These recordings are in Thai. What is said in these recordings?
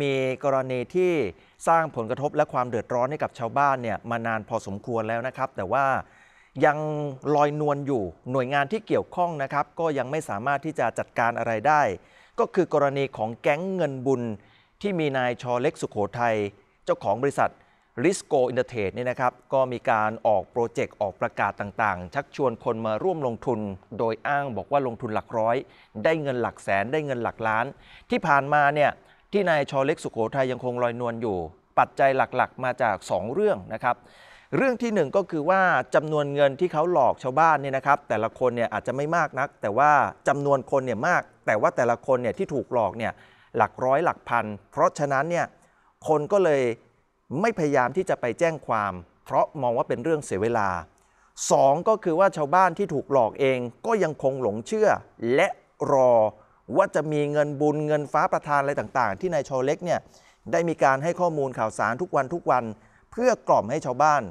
มีกรณีที่สร้างผลกระทบและความเดือดร้อนให้กับชาวบ้านเนี่ยมานานพอสมควรแล้วนะครับ แต่ว่ายังลอยนวลอยู่หน่วยงานที่เกี่ยวข้องนะครับ ก็ยังไม่สามารถที่จะจัดการอะไรได้ ก็คือกรณีของแก๊งเงินบุญที่มีนายชอเล็กสุขโขทัยเจ้าของบริษัทริสโกอินเตอร์เทดนี่นะครับ ก็มีการออกโปรเจกต์ ออกประกาศต่างๆ ชักชวนคนมาร่วมลงทุน โดยอ้างบอกว่าลงทุนหลักร้อย ได้เงินหลักแสนได้เงินหลักล้านที่ผ่านมาเนี่ยที่นายชอเล็กสุขโขทัยยังคงลอยนวลอยู่ ปัจจัยหลักๆ มาจาก 2 เรื่องนะครับเรื่องที่1ก็คือว่าจำนวนเงินที่เขาหลอกชาวบ้านเนี่ยนะครับแต่ละคนเนี่ยอาจจะไม่มากนัก แต่ว่าจำนวนคนเนี่ยมาก แต่ว่าแต่ละคนเนี่ยที่ถูกหลอกเนี่ยหลักร้อยหลักพันเพราะฉะนั้นเนี่ยคนก็เลยไม่พยายามที่จะไปแจ้งความ เพราะมองว่าเป็นเรื่องเสียเวลา 2 ก็คือว่าชาวบ้านที่ถูกหลอกเองก็ยังคงหลงเชื่อและรอว่าจะมีเงินบุญเงินฟ้าประทานอะไรต่างๆ ที่นายชอเล็กเนี่ยได้มีการให้ข้อมูลข่าวสารทุกวันทุกวัน เพื่อกล่อมให้ชาวบ้าน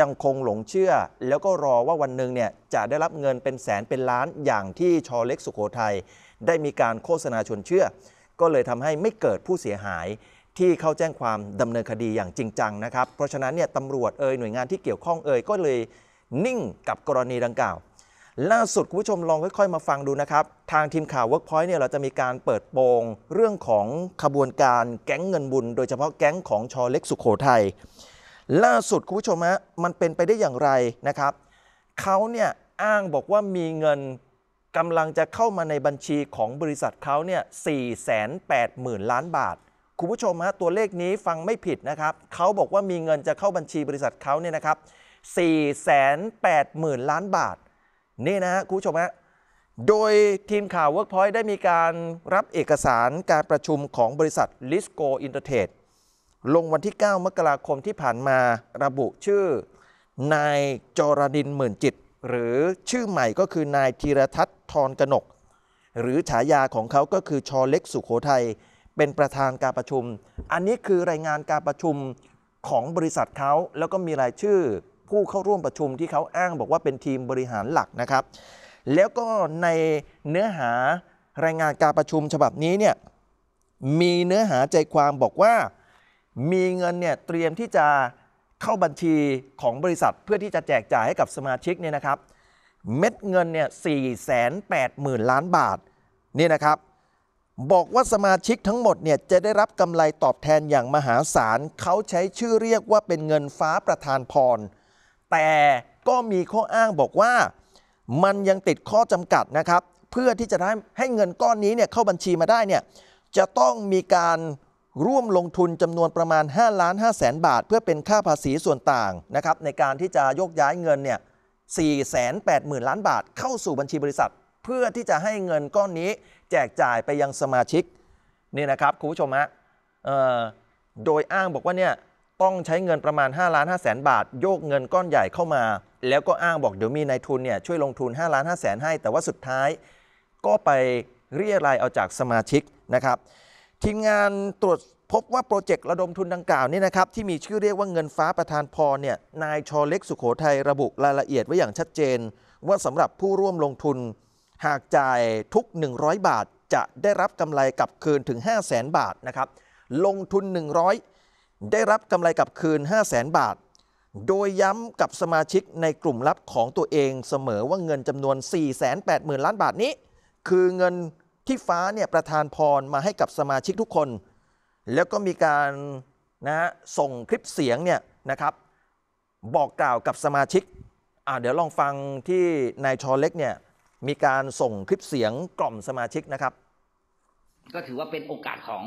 ยังคงหลงเชื่อ แล้วก็รอว่าวันหนึ่งเนี่ยจะได้รับเงินเป็นแสนเป็นล้านอย่างที่ชอเล็กสุขโขทัย ได้มีการโฆษณาชวนเชื่อ ก็เลยทำให้ไม่เกิดผู้เสียหาย ที่เข้าแจ้งความดำเนินคดีอย่างจริงจังนะครับเพราะฉะนั้นเนี่ยตำรวจเอ่ยหน่วยงานที่เกี่ยวข้องเอ่ยก็เลยนิ่งกับกรณีดังกล่าวล่าสุดคุณผู้ชมลองค่อยๆมาฟังดูนะครับ ทางทีมข่าว Workpoint เนี่ยเราจะมีการเปิดโปงเรื่องของขบวนการแก๊งเงินบุญ โดยเฉพาะแก๊งของชอเล็กสุขโขทัยล่าสุดคุณผู้ชมฮะมันเป็นไปได้อย่างไรนะครับเขาเนี่ยอ้างบอกว่ามีเงินกำลังจะเข้ามาในบัญชีของบริษัทเขาเนี่ย480,000 ล้านบาท คุณผู้ชมฮะตัวเลขนี้ฟังไม่ผิดนะครับเขาบอกว่ามีเงินจะเข้าบัญชีบริษัทเขาเนี่ยนะครับ480,000ล้านบาทนี่นะฮะคุณผู้ชมฮะโดยทีมข่าว Workpoint ได้มีการรับเอกสารการประชุมของบริษัท Lisco i n t e r t e ลงวันที่ 9 มกราคมที่ผ่านมาระบุชื่อ นายจรดินหมื่นจิต หรือชื่อใหม่ก็คือนายธีรทัศน์ทรกนก หรือฉายาของเขาก็คือชอเล็กสุขโขทัยเป็นประธานการประชุม อันนี้คือรายงานการประชุมของบริษัทเขา แล้วก็มีรายชื่อผู้เข้าร่วมประชุมที่เขาอ้างบอกว่าเป็นทีมบริหารหลักนะครับ แล้วก็ในเนื้อหารายงานการประชุมฉบับนี้เนี่ย มีเนื้อหาใจความบอกว่า มีเงินเนี่ยเตรียมที่จะเข้าบัญชีของบริษัทเพื่อที่จะแจกจ่ายให้กับสมาชิกเนี่ยนะครับ เม็ดเงินเนี่ยสี่แสนแปดหมื่นล้านบาทนี่นะครับ บอกว่าสมาชิกทั้งหมดเนี่ยจะได้รับกำไรตอบแทนอย่างมหาศาลเขาใช้ชื่อเรียกว่าเป็นเงินฟ้าประธานพรแต่ก็มีข้ออ้างบอกว่ามันยังติดข้อจำกัดนะครับเพื่อที่จะได้ให้เงินก้อนนี้เนี่ยเข้าบัญชีมาได้เนี่ยจะต้องมีการร่วมลงทุนจำนวนประมาณ5ล้าน5แสนบาท เพื่อเป็นค่าภาษีส่วนต่างนะครับในการที่จะยกย้ายเงินเนี่ย4 8ื่นล้านบาท เข้าสู่บัญชีบริษัท เพื่อที่จะให้เงินก้อนนี้แจกจ่ายไปยังสมาชิกนี่นะครับคุณผู้ชมฮะโดยอ้างบอกว่าเนี่ยต้องใช้เงินประมาณ5ล้าน5แสนบาท โยกเงินก้อนใหญ่เข้ามา แล้วก็อ้างบอกเดี๋ยวมีนายทุนเนี่ยช่วยลงทุน5ล้าน5แสนให้ แต่ว่าสุดท้ายก็ไปเรียรายเอาจากสมาชิกนะครับทีมงานตรวจพบว่าโปรเจกต์ระดมทุนดังกล่าวนี่นะครับ ที่มีชื่อเรียกว่าเงินฟ้าประธานพรเนี่ยนายชอเล็ก สุขโขทัย ระบุรายละเอียดไว้อย่างชัดเจน ว่าสำหรับผู้ร่วมลงทุนหากจ่ายทุก 100 บาท จะได้รับกำไรกลับคืนถึง5 0 0แสนบาทนะครับลงทุน 100ได้รับกำไรกลับคืน 5 0 0แสนบาท โดยย้ำกับสมาชิกในกลุ่มลับของตัวเองเสมอว่าเงินจำนวน 480,000 ล้านบาทนี้ คือเงินที่ฟ้าเนี่ยประทานพรมาให้กับสมาชิกทุกคน แล้วก็มีการนะส่งคลิปเสียงเนี่ยนะครับ บอกกล่าวกับสมาชิกอ่าเดี๋ยวลองฟังที่นายชอเล็กเนี่ยมีการส่งคลิปเสียงกล่อมสมาชิกนะครับก็ถือว่าเป็นโอกาสของ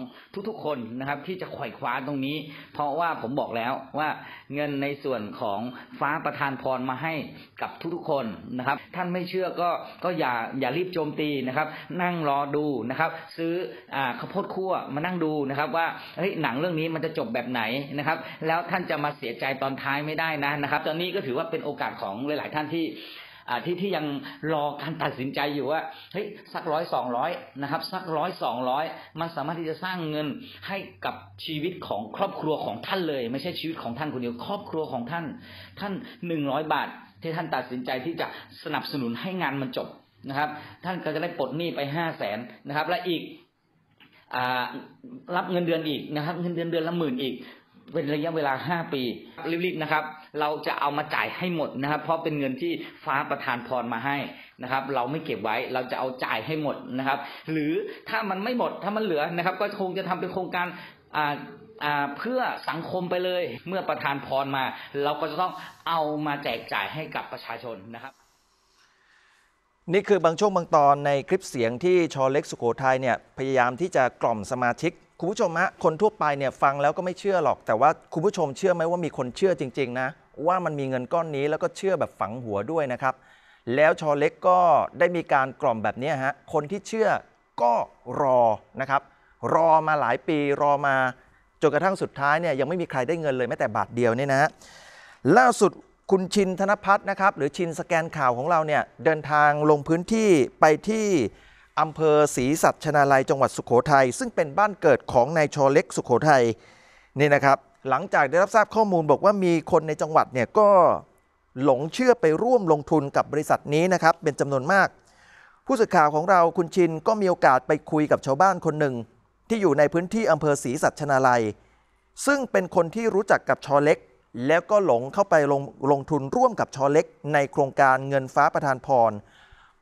ทุกๆคนนะครับ ที่จะไขว่คว้าตรงนี้ เพราะว่าผมบอกแล้วว่าเงินในส่วนของฟ้าประทานพรมาให้กับทุกๆ คนนะครับ ท่านไม่เชื่อก็ก็อย่าอย่ารีบโจมตีนะครับ นั่งรอดูนะครับ ซื้ออ่าข้าวโพดคั่วมานั่งดูนะครับ ว่าเฮ้ยหนังเรื่องนี้มันจะจบแบบไหนนะครับ แล้วท่านจะมาเสียใจตอนท้ายไม่ได้นะนะครับ ตอนนี้ก็ถือว่าเป็นโอกาสของหลายๆท่านที่ที่ที่ยังรอการตัดสินใจอยู่ว่าเฮ้ยสักร้อยสองร้อยนะครับ สักร้อยสองร้อยมันสามารถที่จะสร้างเงินให้กับชีวิตของครอบครัวของท่านเลย ไม่ใช่ชีวิตของท่านคนเดียวครอบครัวของท่าน ท่านหนึ่งร้อยบาท ที่ท่านตัดสินใจที่จะสนับสนุนให้งานมันจบนะครับ ท่านก็จะได้ปลดหนี้ไปห้าแสนนะครับและอีกอรับเงินเดือนอีกนะครับ เงินเดือนเดือนละหมื่นอีก เป็นระยะเวลาห้าปีรีบๆนะครับเราจะเอามาจ่ายให้หมดนะครับ เพราะเป็นเงินที่ฟ้าประทานพรมาให้นะครับ เราไม่เก็บไว้เราจะเอาจ่ายให้หมดนะครับ หรือถ้ามันไม่หมดถ้ามันเหลือนะครับ ก็คงจะทำเป็นโครงการอ่าเพื่อสังคมไปเลยเมื่อประทานพรมา เราก็จะต้องเอามาแจกจ่ายให้กับประชาชนนะครับ นี่คือบางช่วงบางตอนในคลิปเสียงที่ชอเล็กสุโขทัยเนี่ยพยายามที่จะกล่อมสมาชิกคุณผู้ชมฮะคนทั่วไปเนี่ยฟังแล้วก็ไม่เชื่อหรอกแต่ว่าคุณผู้ชมเชื่อไหมว่ามีคนเชื่อจริง ๆนะว่ามันมีเงินก้อนนี้แล้วก็เชื่อแบบฝังหัวด้วยนะครับ แล้วชอเล็กก็ได้มีการกล่อมแบบนี้ฮะคนที่เชื่อก็รอนะครับ รอมาหลายปีรอมาจนกระทั่งสุดท้ายเนี่ยยังไม่มีใครได้เงินเลยแม้แต่บาทเดียวเนี่ยนะล่าสุดคุณชินธนพัฒน์นะครับ หรือชินสแกนข่าวของเราเนี่ยเดินทางลงพื้นที่ไปที่อำเภอศรีสัชนาลัยจังหวัดสุขโขทัยซึ่งเป็นบ้านเกิดของนายชอเล็กสุขโขทัยนี่นะครับหลังจากได้รับทราบข้อมูลบอกว่ามีคนในจังหวัดเนี่ยก็หลงเชื่อไปร่วมลงทุนกับบริษัทนี้นะครับ เป็นจำนวนมาก ผู้สื่อข่าวของเราคุณชินก็มีโอกาสไปคุยกับชาวบ้านคนหนึ่งที่อยู่ในพื้นที่อำเภอศรีสัชนาลัย ซึ่งเป็นคนที่รู้จักกับชอเล็ก แล้วก็หลงเข้าไปลงลงทุนร่วมกับชอเล็ก ในโครงการเงินฟ้าประทานพร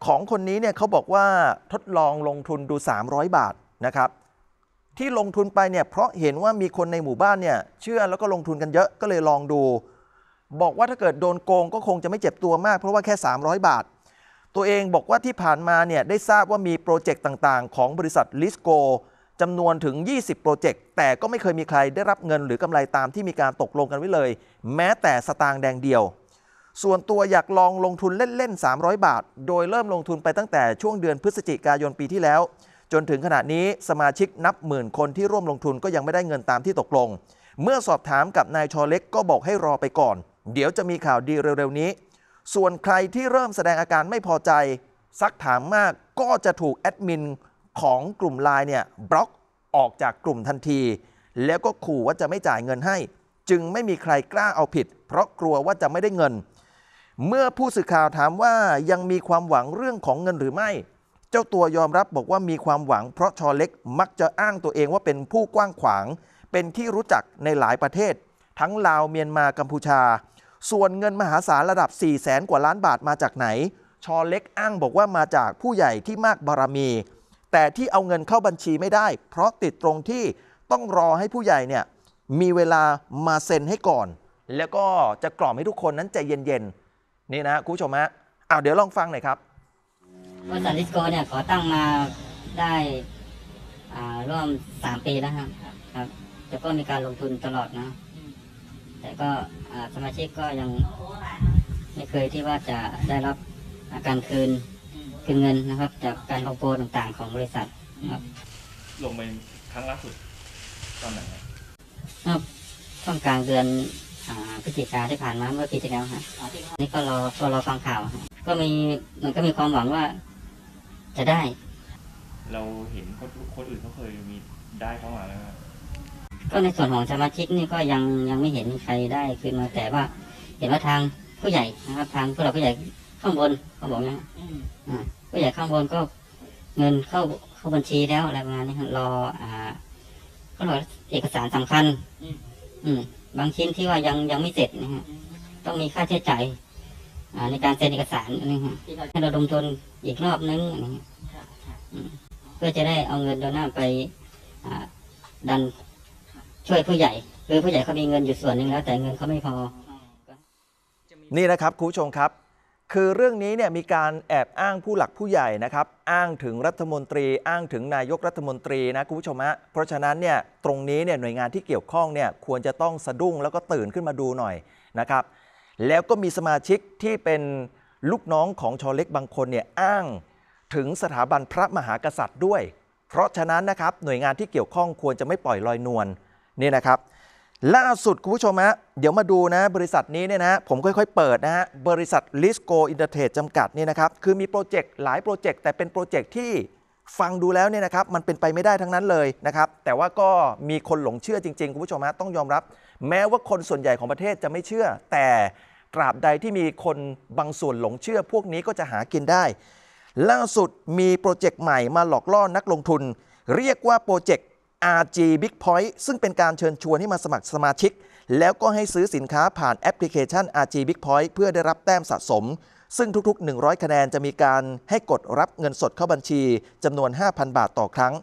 ของคนนี้เนี่ยเขาบอกว่าทดลองลงทุนดู 300 บาทนะครับที่ลงทุนไปเนี่ยเพราะเห็นว่ามีคนในหมู่บ้านเนี่ยเชื่อแล้วก็ลงทุนกันเยอะก็เลยลองดู บอกว่าถ้าเกิดโดนโกงก็คงจะไม่เจ็บตัวมากเพราะว่าแค่ 300 บาท ตัวเองบอกว่าที่ผ่านมาเนี่ยได้ทราบว่ามีโปรเจกต์ต่างๆของบริษัทลิสโกจำนวนถึง 20 โปรเจกต์ แต่ก็ไม่เคยมีใครได้รับเงินหรือกำไรตามที่มีการตกลงกันไว้เลย แม้แต่สตางค์แดงเดียว ส่วนตัวอยากลองลงทุนเล่นๆ300 บาท โดยเริ่มลงทุนไปตั้งแต่ช่วงเดือนพฤศจิกายนปีที่แล้วจนถึงขณะนี้ สมาชิกนับหมื่นคนที่ร่วมลงทุนก็ยังไม่ได้เงินตามที่ตกลง เมื่อสอบถามกับนายชอเล็กก็บอกให้รอไปก่อน เดี๋ยวจะมีข่าวดีเร็วๆ นี้ ส่วนใครที่เริ่มแสดงอาการไม่พอใจซักถามมากก็จะถูกแอดมินของกลุ่มไลน์เนี่ยบล็อกออกจากกลุ่มทันที แล้วก็ขู่ว่าจะไม่จ่ายเงินให้ จึงไม่มีใครกล้าเอาผิด เพราะกลัวว่าจะไม่ได้เงิน เมื่อผู้สื่อข่าวถามว่ายังมีความหวังเรื่องของเงินหรือไม่เจ้าตัวยอมรับบอกว่ามีความหวังเพราะชอเล็กมักจะอ้างตัวเองว่าเป็นผู้กว้างขวางเป็นที่รู้จักในหลายประเทศ ทั้งลาวเมียนมากัมพูชา ส่วนเงินมหาศาลระดับ 4 0 0แสนกว่าล้านบาทมาจากไหน ชอเล็กอ้างบอกว่ามาจากผู้ใหญ่ที่มากบารมี แต่ที่เอาเงินเข้าบัญชีไม่ได้เพราะติดตรงที่ต้องรอให้ผู้ใหญ่เนี่ยมีเวลามาเซ็นให้ก่อน แล้วก็จะกล่อมให้ทุกคนนั้นใจเย็นๆนี่นะคุณผู้ชมฮะอาเดี๋ยวลองฟังหน่อยครับบริษัทดิสโก้เนี่ยขอตั้งมาได้ร่วมสามปีแล้วครับ ครับแต่ก็มีการลงทุนตลอดนะ แต่ก็สมาชิกก็ยังไม่เคยที่ว่าจะได้รับาการคืนคืนเงินนะครับ จากการโกงต่างๆของบริษัทครับ ลงไปครั้งล่าสุดตอนไหนครับช่วงกลางเดือนพฤศจิกาที่ผ่านมาเมื่อปีที่แล้วครับนี่ก็รอก็รอฟังข่าวก็มีมันก็มีความหวังว่าจะได้ เราเห็นคนคนอื่นเขาเคยมี ได้เข้ามาแล้วก็ในส่วนของสมาชิก นี่ก็ยังยังไม่เห็นใครได้ คืนมาแต่ว่า เห็นว่าทางผู้ใหญ่นะครับทางพวกเราผู้ใหญ่ข้างบนเขาบอกนะผู้ใหญ่ข้างบนก็เงินเข้าเข้าบัญชีแล้วอะไรประมาณนี้ รอ อ่าก็รอเอกสารสำคัญ อืมบางชิ้นที่ว่ายังยังไม่เสร็จนะฮะต้องมีค่าใช้จ่ายในการเซ็นเอกสารนี่ฮะให้เราลงทุนอีกรอบนึงนะีเพื่อจะได้เอาเงินโดน่าไปดัน ช่วยผู้ใหญ่คือผู้ใหญ่เขามีเงินอยู่ส่วนหนึ่งแล้ว แต่เงินเขาไม่พอ นี่นะครับคุณผู้ชมครับ คือเรื่องนี้เนี่ยมีการแอบอ้างผู้หลักผู้ใหญ่นะครับ อ้างถึงรัฐมนตรี อ้างถึงนายกรัฐมนตรีนะคุณผู้ชมฮะเพราะฉะนั้นเนี่ยตรงนี้เนี่ยหน่วยงานที่เกี่ยวข้องเนี่ย ควรจะต้องสะดุ้งแล้วก็ตื่นขึ้นมาดูหน่อยนะครับแล้วก็มีสมาชิกที่เป็นลูกน้องของชอเล็กบางคนเนี่ยอ้างถึงสถาบันพระมหากษัตริย์ด้วย เพราะฉะนั้นนะครับหน่วยงานที่เกี่ยวข้องควรจะไม่ปล่อยลอยนวลนี่นะครับ ล่าสุดคุณผู้ชมฮะเดี๋ยวมาดูนะบริษัทนี้เนี่ยนะผมค่อยๆเปิดนะฮะบริษัทลิสโกอินเตอร์เทรดจำกัดนี่นะครับคือมีโปรเจกต์หลายโปรเจกต์แต่เป็นโปรเจกต์ที่ฟังดูแล้วเนี่ยนะครับมันเป็นไปไม่ได้ทั้งนั้นเลยนะครับ แต่ว่าก็มีคนหลงเชื่อจริงๆคุณผู้ชมฮะต้องยอมรับ แม้ว่าคนส่วนใหญ่ของประเทศจะไม่เชื่อแต่ตราบใดที่มีคนบางส่วนหลงเชื่อพวกนี้ก็จะหากินได้ ล่าสุดมีโปรเจกต์ใหม่มาหลอกล่อนักลงทุน เรียกว่าโปรเจกต์ RG Big Point ซึ่งเป็นการเชิญชวนให้มาสมัครสมาชิก แล้วก็ให้ซื้อสินค้าผ่านแอปพลิเคชัน RG Big Point เพื่อได้รับแต้มสะสม ซึ่งทุกๆ 100 คะแนนจะมีการให้กดรับเงินสดเข้าบัญชีจำนวน 5,000 บาทต่อครั้ง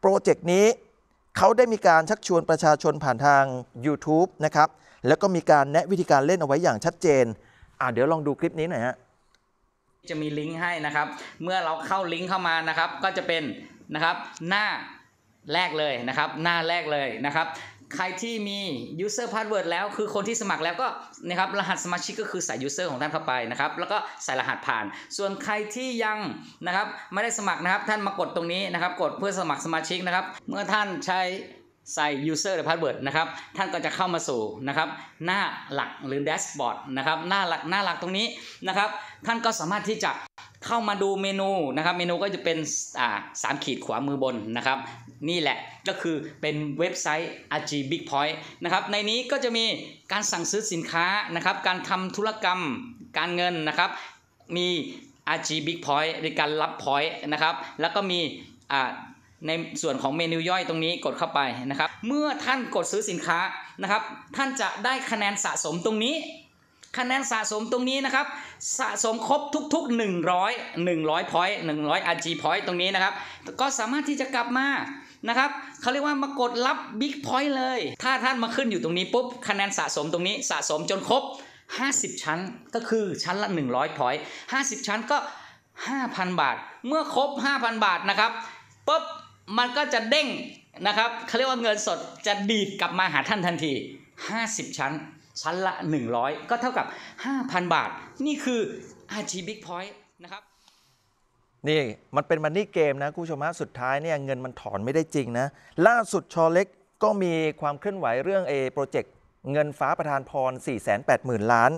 โปรเจกต์นี้เขาได้มีการชักชวนประชาชนผ่านทาง YouTube นะครับ แล้วก็มีการแนะวิธีการเล่นเอาไว้อย่างชัดเจน อ่าเดี๋ยวลองดูคลิปนี้หน่อยฮะจะมีลิงก์ให้นะครับ เมื่อเราเข้าลิงก์เข้ามานะครับ ก็จะเป็นนะครับหน้าแรกเลยนะครับ หน้าแรกเลยนะครับใครที่มี user password แล้วคือคนที่สมัครแล้วก็นะครับรหัสสมาชิกก็คือใส่ user ของท่านเข้าไปนะครับ แล้วก็ใส่รหัสผ่าน ส่วนใครที่ยังนะครับไม่ได้สมัครนะครับท่านมากดตรงนี้นะครับ กดเพื่อสมัครสมาชิกนะครับ เมื่อท่านใช้ใส่ user หรือ password นะครับท่านก็จะเข้ามาสู่นะครับหน้าหลักหรือ dashboard นะครับหน้าหลักหน้าหลักตรงนี้นะครับ ท่านก็สามารถที่จะเข้ามาดูเมนูนะครับเมนูก็จะเป็นอ่าสามขีดขวามือบนนะครับ นี่แหละก็คือเป็นเว็บไซต์ RG Big Point นะครับในนี้ก็จะมีการสั่งซื้อสินค้านะครับ การทำธุรกรรมการเงินนะครับมี RG Big Point ือการรับ Point นะครับแล้วก็มีอ่าในส่วนของเมนูย่อยตรงนี้กดเข้าไปนะครับ เมื่อท่านกดซื้อสินค้านะครับท่านจะได้คะแนนสะสมตรงนี้คะแนนสะสมตรงนี้นะครับสะสมครบทุกๆ 100 100 point 100 RG point ตรงนี้นะครับ ก็สามารถที่จะกลับมานะครับเขาเรียกว่ามากดรับบิ๊กพอยต์เลย ถ้าท่านมาขึ้นอยู่ตรงนี้ปุ๊บคะแนนสะสมตรงนี้ สะสมจนครบ 50 ชั้นก็คือชั้นละ 100พอยต์50 ชั้น ก็ 5,000 บาท เมื่อครบ 5,000 บาทนะครับปุ๊บมันก็จะเด้งนะครับเขาเรียกว่าเงินสดจะดีดกลับมาหาท่านทันที 50 ชั้นชั้นละ 100 ก็เท่ากับ 5,000 บาท นี่คืออาชีพบิ๊กพอยต์นะครับ นี่มันเป็นมันนี่เกมนะ คุณผู้ชมฮะสุดท้ายเนี่ยเงินมันถอนไม่ได้จริงนะ ล่าสุดชอเล็กก็มีความเคลื่อนไหวเรื่องเอโปรเจกต์เงินฟ้าประธานพร 480,000 ล้าน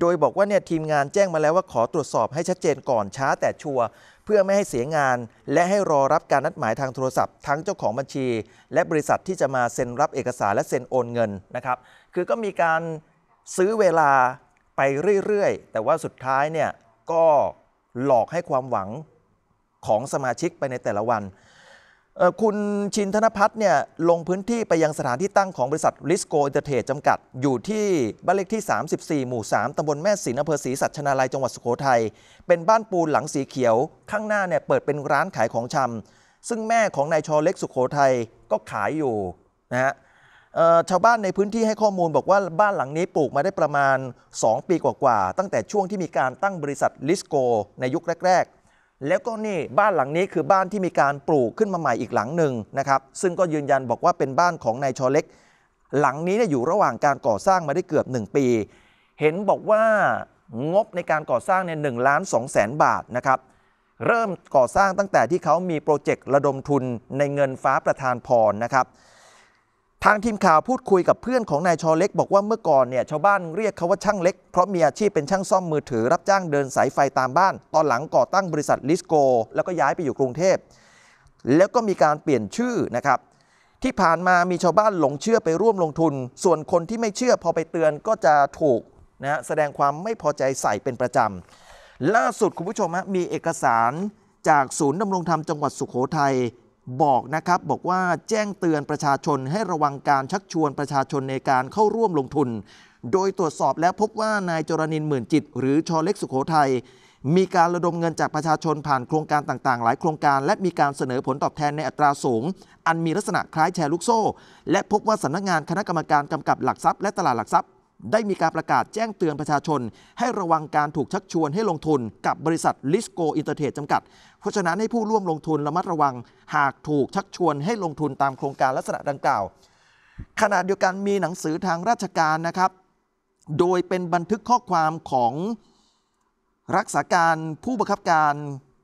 โดยบอกว่าเนี่ยทีมงานแจ้งมาแล้วว่าขอตรวจสอบให้ชัดเจนก่อนช้าแต่ชัวร์เพื่อไม่ให้เสียงานและให้รอรับการนัดหมายทางโทรศัพท์ทั้งเจ้าของบัญชี และบริษัทที่จะมาเซ็นรับเอกสารและเซ็นโอน เงินนะครับคือก็มีการซื้อเวลาไปเรื่อยๆ แต่ว่าสุดท้ายเนี่ย ก็หลอกให้ความหวังของสมาชิกไปในแต่ละวัน คุณชินธนพัฒน์เนี่ยลงพื้นที่ไปยังสถานที่ตั้งของบริษัทลิสโกอินเตอร์เทจจำกัดอยู่ที่บ้านเลขที่ 34 หมู่ 3 ตำบลแม่สินอำเภอศรีสัชนาลัย จังหวัดสุโขทัย เป็นบ้านปูนหลังสีเขียว ข้างหน้าเนี่ยเปิดเป็นร้านขายของชำซึ่งแม่ของนายชอเล็กสุโขทัยก็ขายอยู่นะฮะชาวบ้านในพื้นที่ให้ข้อมูลบอกว่าบ้านหลังนี้ปลูกมาได้ประมาณ 2 ปีกว่าๆตั้งแต่ช่วงที่มีการตั้งบริษัทลิสโก ในยุคแรก ๆ แล้วก็นี่บ้านหลังนี้คือบ้านที่มีการปลูกขึ้นมาใหม่อีกหลังหนึ่งนะครับ ซึ่งก็ยืนยันบอกว่าเป็นบ้านของนายชอเล็ก หลังนี้เนี่ยอยู่ระหว่างการก่อสร้างมาได้เกือบ 1 ปี เห็นบอกว่างบในการก่อสร้างเนี่ยหนึ่งล้านสองแสนบาทนะครับ เริ่มก่อสร้างตั้งแต่ที่เขามีโปรเจกต์ระดมทุนในเงินฟ้าประธานพรนะครับทางทีมข่าวพูดคุยกับเพื่อนของนายชอเล็ก บอกว่าเมื่อก่อนเนี่ยชาวบ้านเรียกเขาว่าช่างเล็ก เพราะมีอาชีพเป็นช่างซ่อมมือถือ รับจ้างเดินสายไฟตามบ้าน ตอนหลังก่อตั้งบริษัทลิสโกแล้วก็ย้ายไปอยู่กรุงเทพ แล้วก็มีการเปลี่ยนชื่อนะครับที่ผ่านมามีชาวบ้านหลงเชื่อไปร่วมลงทุน ส่วนคนที่ไม่เชื่อพอไปเตือนก็จะถูกนะแสดงความไม่พอใจใส่เป็นประจำล่าสุดคุณผู้ชมมีเอกสารจากศูนย์ดำรงธรรมจังหวัดสุโขทัยบอกนะครับบอกว่าแจ้งเตือนประชาชนให้ระวังการชักชวนประชาชนในการเข้าร่วมลงทุน โดยตรวจสอบแล้วพบว่านายจรนินหมื่นจิตหรือชอเล็กสุขโขทัยมีการระดมเงินจากประชาชนผ่านโครงการต่างๆ หลายโครงการและมีการเสนอผลตอบแทนในอัตราสูง อันมีลักษณะคล้ายแชร์ลูกโซ่และพบว่าสำนักงานคณะกรรมการกำกับหลักทรัพย์และตลาดหลักทรัพย์ได้มีการประกาศแจ้งเตือนประชาชน ให้ระวังการถูกชักชวนให้ลงทุนกับบริษัทลิสโกอินเตอร์เทรดจำกัด เพราะฉะนั้นให้ผู้ร่วมลงทุนระมัดระวังหากถูกชักชวน ให้ลงทุนตามโครงการลักษณะดังกล่าว ขณะเดียวกันมีหนังสือทางราชการนะครับ โดยเป็นบันทึกข้อความของรักษาการผู้บังคับการ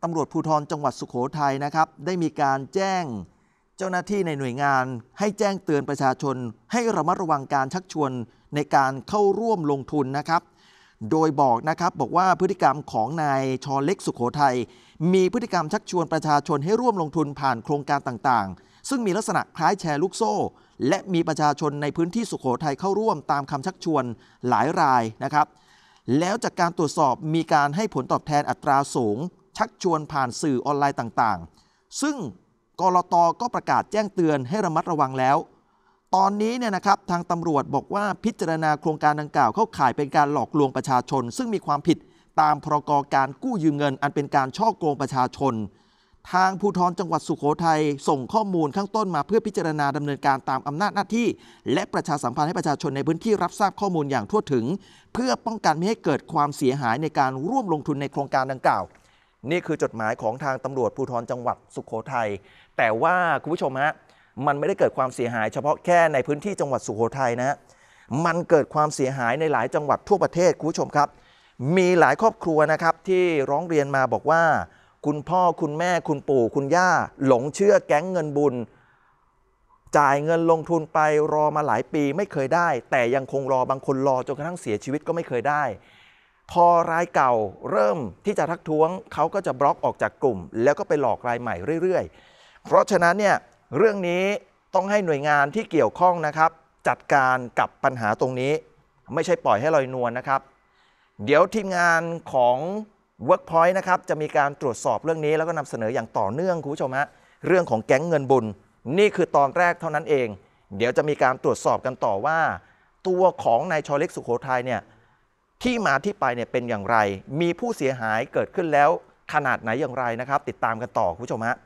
ตำรวจภูธรจังหวัดสุขโขทัยนะครับ ได้มีการแจ้งเจ้าหน้าที่ในหน่วยงาน ให้แจ้งเตือนประชาชน ให้ระมัดระวังการชักชวนในการเข้าร่วมลงทุนนะครับ โดยบอกนะครับบอกว่าพฤติกรรมของนายชอเล็กสุขโขทัยมีพฤติกรรมชักชวนประชาชนให้ร่วมลงทุนผ่านโครงการต่างๆ ซึ่งมีลักษณะคล้ายแชร์ลูกโซ่ และมีประชาชนในพื้นที่สุขโขทัยเข้าร่วมตามคำชักชวนหลายรายนะครับ แล้วจากการตรวจสอบมีการให้ผลตอบแทนอัตราสูง ชักชวนผ่านสื่อออนไลน์ต่างๆ ซึ่งกรตก็ประกาศแจ้งเตือนให้ระมัดระวังแล้วตอนนี้เนี่ยนะครับทางตำรวจบอกว่าพิจารณาโครงการดังกล่าว เข้าข่ายเป็นการหลอกลวงประชาชน ซึ่งมีความผิดตามพรกการกู้ยืมเงินอันเป็นการช่อโกงประชาชน ทางภูทรจังหวัดสุขโขทัยส่งข้อมูลข้างต้นมา เพื่อพิจารณาดำเนินการตามอำนาจหน้าที่ และประชาสัมพันธ์ให้ประชาชนในพื้นที่รับทราบข้อมูลอย่างทั่วถึง เพื่อป้องกันไม่ให้เกิดความเสียหายในการร่วมลงทุนในโครงการดังกล่าว นี่คือจดหมายของทางตำรวจภูทรจังหวัดสุขโขทัยแต่ว่าคุณผู้ชมฮะมันไม่ได้เกิดความเสียหาย เฉพาะแค่ในพื้นที่จังหวัดสุโขทัยนะมันเกิดความเสียหายในหลายจังหวัดทั่วประเทศคุณผู้ชมครับ มีหลายครอบครัวนะครับที่ร้องเรียนมาบอกว่า คุณพ่อคุณแม่คุณปู่ คุณย่าหลงเชื่อแก๊งเงินบุญ จ่ายเงินลงทุนไปรอมาหลายปีไม่เคยได้ แต่ยังคงรอบางคนรอจนกระทั่งเสียชีวิตก็ไม่เคยได้ พอรายเก่าเริ่มที่จะทักท้วงเขาก็จะบล็อกออกจากกลุ่ม แล้วก็ไปหลอกรายใหม่เรื่อย ๆ เพราะฉะนั้นเนี่ยเรื่องนี้ต้องให้หน่วยงานที่เกี่ยวข้องนะครับจัดการกับปัญหาตรงนี้ ไม่ใช่ปล่อยให้ลอยนวลนะครับ เดี๋ยวทีมงานของ Workpoint นะครับจะมีการตรวจสอบเรื่องนี้แล้วก็นำเสนออย่างต่อเนื่องคุณผู้ชมฮะเรื่องของแก๊งเงินบุญ นี่คือตอนแรกเท่านั้นเอง เดี๋ยวจะมีการตรวจสอบกันต่อว่าตัวของนายชอเล็กสุโขทัยเนี่ยที่มาที่ไปเนี่ยเป็นอย่างไร มีผู้เสียหายเกิดขึ้นแล้วขนาดไหนอย่างไรนะครับ ติดตามกันต่อคุณผู้ชมฮะ